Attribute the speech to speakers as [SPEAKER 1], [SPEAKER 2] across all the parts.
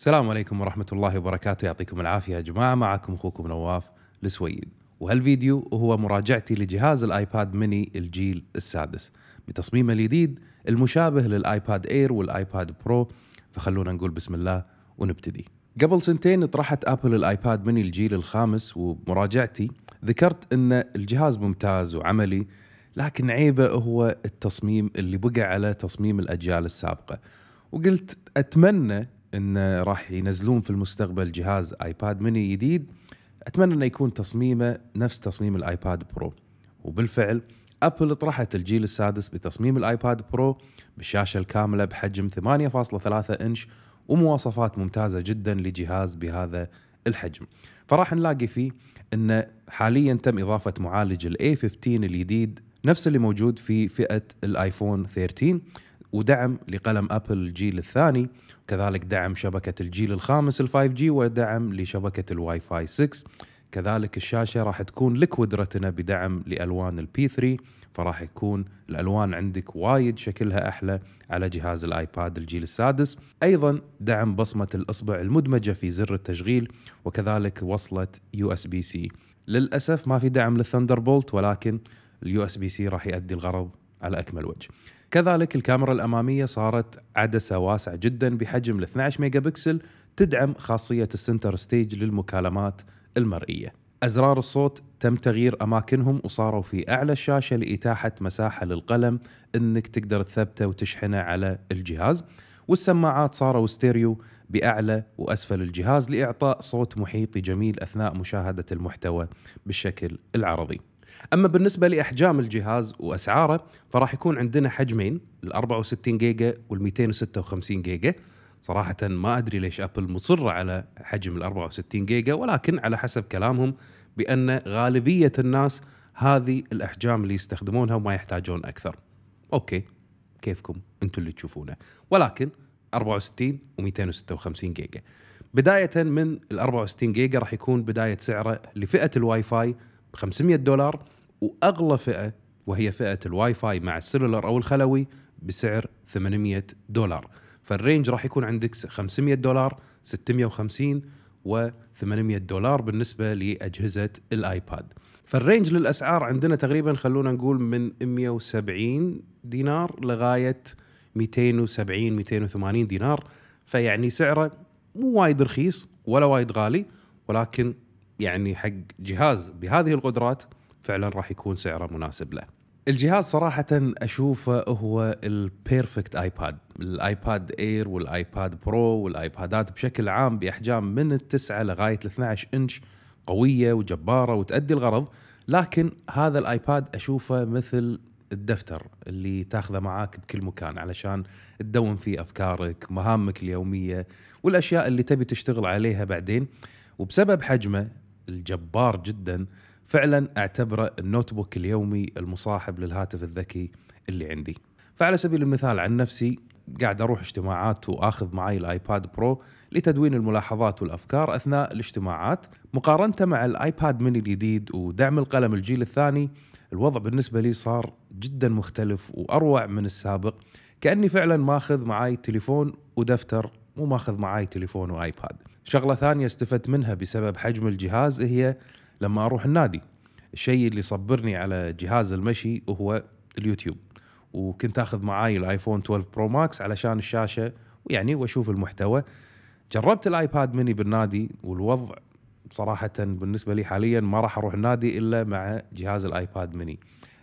[SPEAKER 1] السلام عليكم ورحمة الله وبركاته يعطيكم العافية يا جماعة معكم أخوكم نواف السويد وهالفيديو هو مراجعتي لجهاز الايباد ميني الجيل السادس بتصميمه الجديد المشابه للايباد اير والايباد برو فخلونا نقول بسم الله ونبتدي قبل سنتين طرحت ابل الايباد ميني الجيل الخامس ومراجعتي ذكرت ان الجهاز ممتاز وعملي لكن عيبه هو التصميم اللي بقى على تصميم الاجيال السابقه وقلت اتمنى ان راح ينزلون في المستقبل جهاز ايباد ميني جديد اتمنى انه يكون تصميمه نفس تصميم الايباد برو وبالفعل ابل طرحت الجيل السادس بتصميم الايباد برو بالشاشه الكامله بحجم 8.3 انش ومواصفات ممتازه جدا لجهاز بهذا الحجم فراح نلاقي فيه ان حاليا تم اضافه معالج الاي 15 الجديد نفس اللي موجود في فئه الايفون 13 ودعم لقلم ابل الجيل الثاني كذلك دعم شبكه الجيل الخامس ال5 جي ودعم لشبكه الواي فاي 6 كذلك الشاشه راح تكون ليكويد رتنا بدعم لالوان البي 3 فراح يكون الالوان عندك وايد شكلها احلى على جهاز الايباد الجيل السادس ايضا دعم بصمه الاصبع المدمجه في زر التشغيل وكذلك وصله يو اس بي سي للاسف ما في دعم للثندر بولت ولكن اليو اس بي سي راح يؤدي الغرض على اكمل وجه كذلك الكاميرا الأمامية صارت عدسة واسعة جدا بحجم 12 ميجا بكسل تدعم خاصية السنتر ستيج للمكالمات المرئية أزرار الصوت تم تغيير أماكنهم وصاروا في أعلى الشاشة لإتاحة مساحة للقلم أنك تقدر تثبته وتشحنه على الجهاز والسماعات صاروا ستيريو بأعلى وأسفل الجهاز لإعطاء صوت محيطي جميل أثناء مشاهدة المحتوى بالشكل العرضي اما بالنسبه لاحجام الجهاز واسعاره فراح يكون عندنا حجمين ال 64 جيجا وال 256 جيجا صراحة ما أدري ليش أبل مصرة على حجم ال 64 جيجا ولكن على حسب كلامهم بأن غالبية الناس هذه الأحجام اللي يستخدمونها وما يحتاجون أكثر أوكي كيفكم أنتم اللي تشوفونه ولكن 64 و 256 جيجا بداية من ال 64 جيجا راح يكون بداية سعره لفئة الواي فاي ب 500 دولار واغلى فئه وهي فئه الواي فاي مع السلولر او الخلوي بسعر 800 دولار فالرينج راح يكون عندك 500 دولار 650 و 800 دولار بالنسبه لاجهزه الايباد فالرينج للاسعار عندنا تقريبا خلونا نقول من 170 دينار لغايه 270 280 دينار فيعني سعره مو وايد رخيص ولا وايد غالي ولكن يعني حق جهاز بهذه القدرات فعلا راح يكون سعره مناسب له الجهاز صراحة أشوفه هو البيرفكت آيباد الآيباد إير والآيباد برو والآيبادات بشكل عام بأحجام من التسعة لغاية 12 إنش قوية وجبارة وتأدي الغرض لكن هذا الآيباد أشوفه مثل الدفتر اللي تاخذه معاك بكل مكان علشان تدون فيه أفكارك مهامك اليومية والأشياء اللي تبي تشتغل عليها بعدين وبسبب حجمه الجبار جدا فعلا اعتبره النوت بوك اليومي المصاحب للهاتف الذكي اللي عندي فعلى سبيل المثال عن نفسي قاعد اروح اجتماعات واخذ معي الايباد برو لتدوين الملاحظات والافكار اثناء الاجتماعات مقارنه مع الايباد ميني الجديد ودعم القلم الجيل الثاني الوضع بالنسبه لي صار جدا مختلف واروع من السابق كاني فعلا ماخذ معي تليفون ودفتر مو ماخذ معي تليفون وايباد شغله ثانيه استفدت منها بسبب حجم الجهاز هي لما اروح النادي الشيء اللي صبرني على جهاز المشي هو اليوتيوب وكنت اخذ معاي الايفون 12 برو ماكس علشان الشاشه ويعني واشوف المحتوى جربت الايباد مني بالنادي والوضع صراحة بالنسبة لي حاليا ما راح اروح النادي الا مع جهاز الايباد مني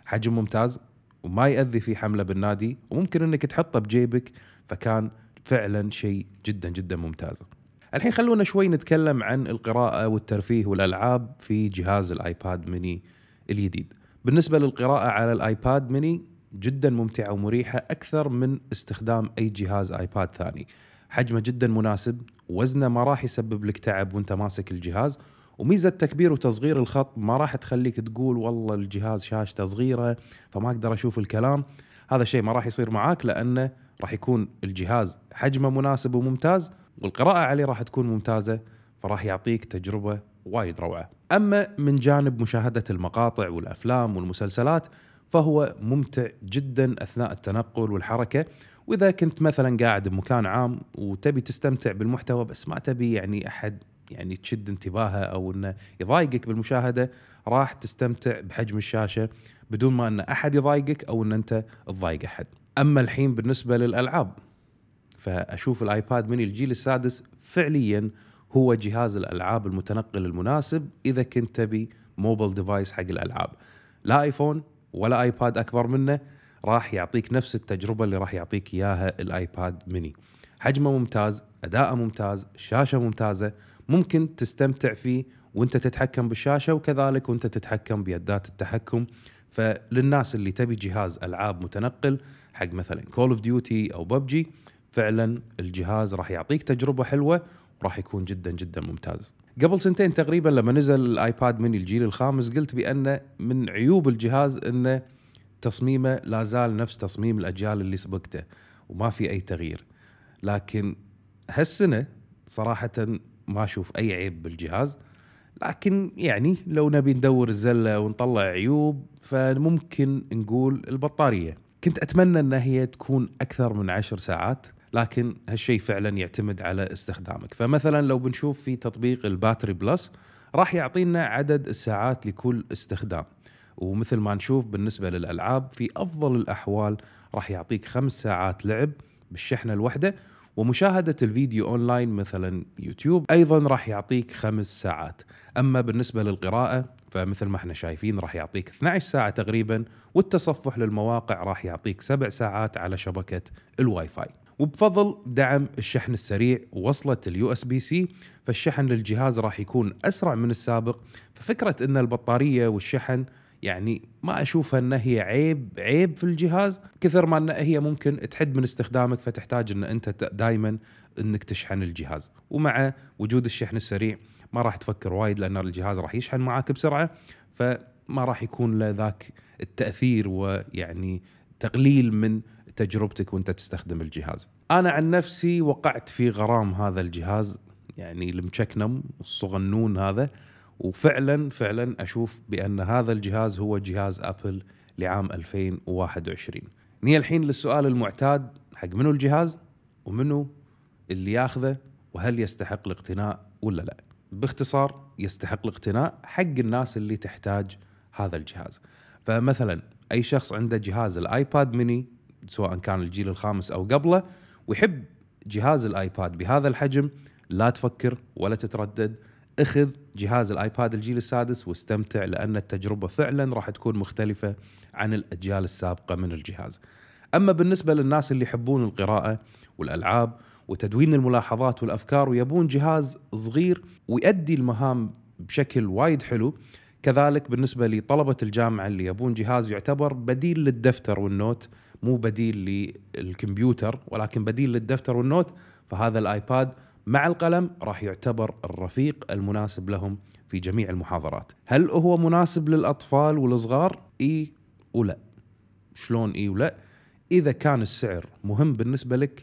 [SPEAKER 1] حجم ممتاز وما يأذي في حملة بالنادي وممكن انك تحطه بجيبك فكان فعلا شيء جدا جدا ممتاز الحين خلونا شوي نتكلم عن القراءة والترفيه والألعاب في جهاز الآيباد ميني الجديد بالنسبة للقراءة على الآيباد ميني جدا ممتعة ومريحة أكثر من استخدام أي جهاز آيباد ثاني حجمه جدا مناسب وزنه ما راح يسبب لك تعب وانت ماسك الجهاز وميزه تكبير وتصغير الخط ما راح تخليك تقول والله الجهاز شاشته صغيره فما اقدر اشوف الكلام هذا الشيء ما راح يصير معاك لانه راح يكون الجهاز حجمه مناسب وممتاز والقراءه عليه راح تكون ممتازه فراح يعطيك تجربه وايد روعه. اما من جانب مشاهده المقاطع والافلام والمسلسلات فهو ممتع جدا اثناء التنقل والحركه واذا كنت مثلا قاعد بمكان عام وتبي تستمتع بالمحتوى بس ما تبي يعني احد يعني تشد انتباهه او انه يضايقك بالمشاهده راح تستمتع بحجم الشاشه بدون ما ان احد يضايقك او ان انت تضايق احد. اما الحين بالنسبه للالعاب فاشوف الايباد من الجيل السادس فعليا هو جهاز الالعاب المتنقل المناسب اذا كنت تبي موبايل ديفايس حق الالعاب. لا ايفون ولا ايباد اكبر منه راح يعطيك نفس التجربه اللي راح يعطيك اياها الايباد ميني. حجمه ممتاز، اداءه ممتاز، شاشه ممتازه ممكن تستمتع فيه وانت تتحكم بالشاشه وكذلك وانت تتحكم بيدات التحكم فللناس اللي تبي جهاز العاب متنقل حق مثلا كول اوف ديوتي او ببجي فعلا الجهاز راح يعطيك تجربه حلوه وراح يكون جدا جدا ممتاز. قبل سنتين تقريبا لما نزل الايباد من الجيل الخامس قلت بان من عيوب الجهاز انه تصميمه لا زال نفس تصميم الاجيال اللي سبقته وما في اي تغيير. لكن هالسنه صراحه ما اشوف اي عيب بالجهاز لكن يعني لو نبي ندور الزله ونطلع عيوب فممكن نقول البطاريه كنت اتمنى ان هي تكون اكثر من عشر ساعات لكن هالشيء فعلا يعتمد على استخدامك فمثلا لو بنشوف في تطبيق الباتري بلس راح يعطينا عدد الساعات لكل استخدام ومثل ما نشوف بالنسبة للألعاب في أفضل الأحوال راح يعطيك خمس ساعات لعب بالشحنة الواحدة ومشاهدة الفيديو أونلاين مثلا يوتيوب أيضا راح يعطيك خمس ساعات أما بالنسبة للقراءة فمثل ما احنا شايفين راح يعطيك 12 ساعة تقريبا والتصفح للمواقع راح يعطيك سبع ساعات على شبكة الواي فاي وبفضل دعم الشحن السريع وصلة اليو اس بي سي فالشحن للجهاز راح يكون اسرع من السابق ففكرة ان البطارية والشحن يعني ما اشوفها ان هي عيب عيب في الجهاز كثر ما ان هي ممكن تحد من استخدامك فتحتاج ان انت دائما انك تشحن الجهاز ومع وجود الشحن السريع ما راح تفكر وايد لان الجهاز راح يشحن معاك بسرعه فما راح يكون له ذاك التاثير ويعني تقليل من تجربتك وانت تستخدم الجهاز. انا عن نفسي وقعت في غرام هذا الجهاز يعني المشكنم الصغنون هذا وفعلا فعلا اشوف بان هذا الجهاز هو جهاز ابل لعام 2021 نيجي الحين للسؤال المعتاد حق منو الجهاز ومنو اللي ياخذه وهل يستحق الاقتناء ولا لا باختصار يستحق الاقتناء حق الناس اللي تحتاج هذا الجهاز فمثلا اي شخص عنده جهاز الايباد ميني سواء كان الجيل الخامس او قبله ويحب جهاز الايباد بهذا الحجم لا تفكر ولا تتردد اخذ جهاز الايباد الجيل السادس واستمتع لان التجربه فعلا راح تكون مختلفه عن الاجيال السابقه من الجهاز. اما بالنسبه للناس اللي يحبون القراءه والالعاب وتدوين الملاحظات والافكار ويبون جهاز صغير ويؤدي المهام بشكل وايد حلو كذلك بالنسبه لطلبه الجامعه اللي يبون جهاز يعتبر بديل للدفتر والنوت مو بديل للكمبيوتر ولكن بديل للدفتر والنوت فهذا الايباد مع القلم راح يعتبر الرفيق المناسب لهم في جميع المحاضرات هل هو مناسب للأطفال والصغار؟ إي ولا شلون إي ولا؟ إذا كان السعر مهم بالنسبة لك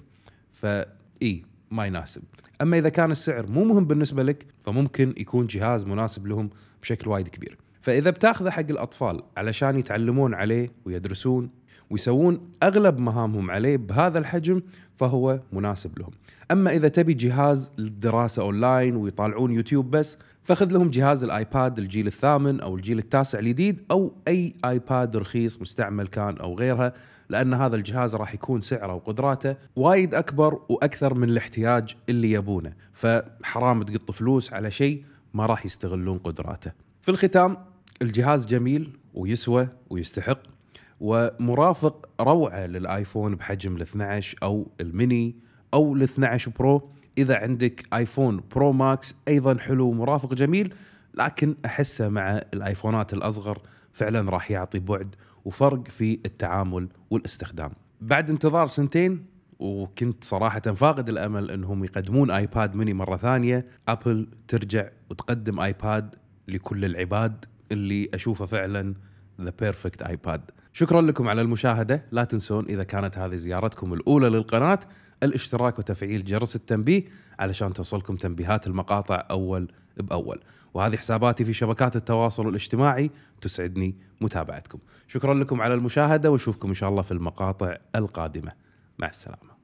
[SPEAKER 1] فإي ما يناسب أما إذا كان السعر مو مهم بالنسبة لك فممكن يكون جهاز مناسب لهم بشكل وايد كبير فإذا بتاخذه حق الأطفال علشان يتعلمون عليه ويدرسون ويسوون أغلب مهامهم عليه بهذا الحجم فهو مناسب لهم اما اذا تبي جهاز للدراسه اونلاين ويطالعون يوتيوب بس فخذ لهم جهاز الايباد الجيل الثامن او الجيل التاسع الجديد او اي ايباد رخيص مستعمل كان او غيرها لان هذا الجهاز راح يكون سعره وقدراته وايد اكبر واكثر من الاحتياج اللي يبونه فحرام تقط فلوس على شيء ما راح يستغلون قدراته في الختام الجهاز جميل ويسوى ويستحق ومرافق روعه للايفون بحجم ال 12 او الميني او ال 12 برو اذا عندك ايفون برو ماكس ايضا حلو مرافق جميل لكن احسه مع الايفونات الاصغر فعلا راح يعطي بعد وفرق في التعامل والاستخدام. بعد انتظار سنتين وكنت صراحة فاقد الأمل أنهم يقدمون آيباد ميني مرة ثانية أبل ترجع وتقدم آيباد لكل العباد اللي أشوفه فعلا ذا بيرفكت آيباد شكرا لكم على المشاهدة لا تنسون إذا كانت هذه زيارتكم الأولى للقناة الاشتراك وتفعيل جرس التنبيه علشان توصلكم تنبيهات المقاطع أول بأول وهذه حساباتي في شبكات التواصل الاجتماعي تسعدني متابعتكم شكرا لكم على المشاهدة واشوفكم إن شاء الله في المقاطع القادمة مع السلامة